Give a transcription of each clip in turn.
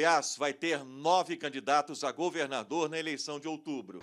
Goiás vai ter nove candidatos a governador na eleição de outubro.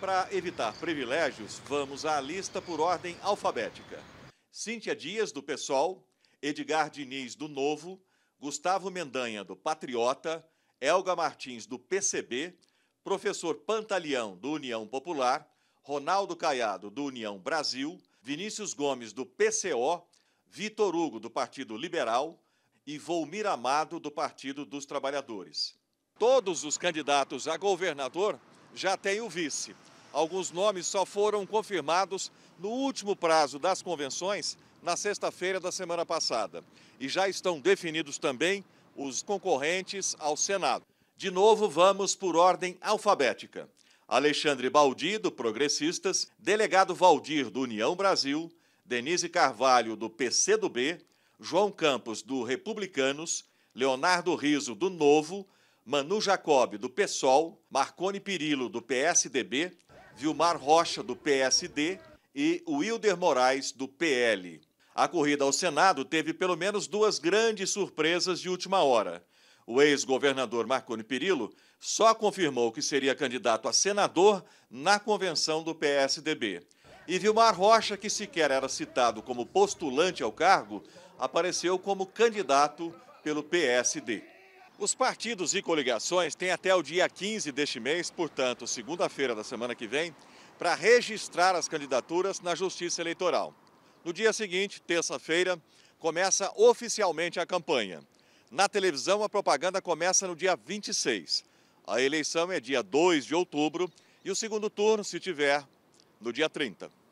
Para evitar privilégios, vamos à lista por ordem alfabética. Cíntia Dias, do PSOL, Edgar Diniz, do Novo, Gustavo Mendanha, do Patriota, Elga Martins, do PCB, Professor Pantaleão, do União Popular, Ronaldo Caiado, do União Brasil, Vinícius Gomes, do PCO, Vitor Hugo, do Partido Liberal, e Volmir Amado, do Partido dos Trabalhadores. Todos os candidatos a governador já têm o vice. Alguns nomes só foram confirmados no último prazo das convenções, na sexta-feira da semana passada. E já estão definidos também os concorrentes ao Senado. De novo, vamos por ordem alfabética. Alexandre Baldi, do Progressistas, delegado Valdir, do União Brasil, Denise Carvalho, do PCdoB, João Campos, do Republicanos, Leonardo Riso, do Novo, Manu Jacob, do PSOL, Marcone Pirillo, do PSDB, Vilmar Rocha, do PSD e Wilder Moraes, do PL. A corrida ao Senado teve pelo menos duas grandes surpresas de última hora. O ex-governador Marcone Pirillo só confirmou que seria candidato a senador na convenção do PSDB. E Vilmar Rocha, que sequer era citado como postulante ao cargo, apareceu como candidato pelo PSD. Os partidos e coligações têm até o dia 15 deste mês, portanto, segunda-feira da semana que vem, para registrar as candidaturas na Justiça Eleitoral. No dia seguinte, terça-feira, começa oficialmente a campanha. Na televisão, a propaganda começa no dia 26. A eleição é dia 2 de outubro e o segundo turno, se tiver, no dia 30.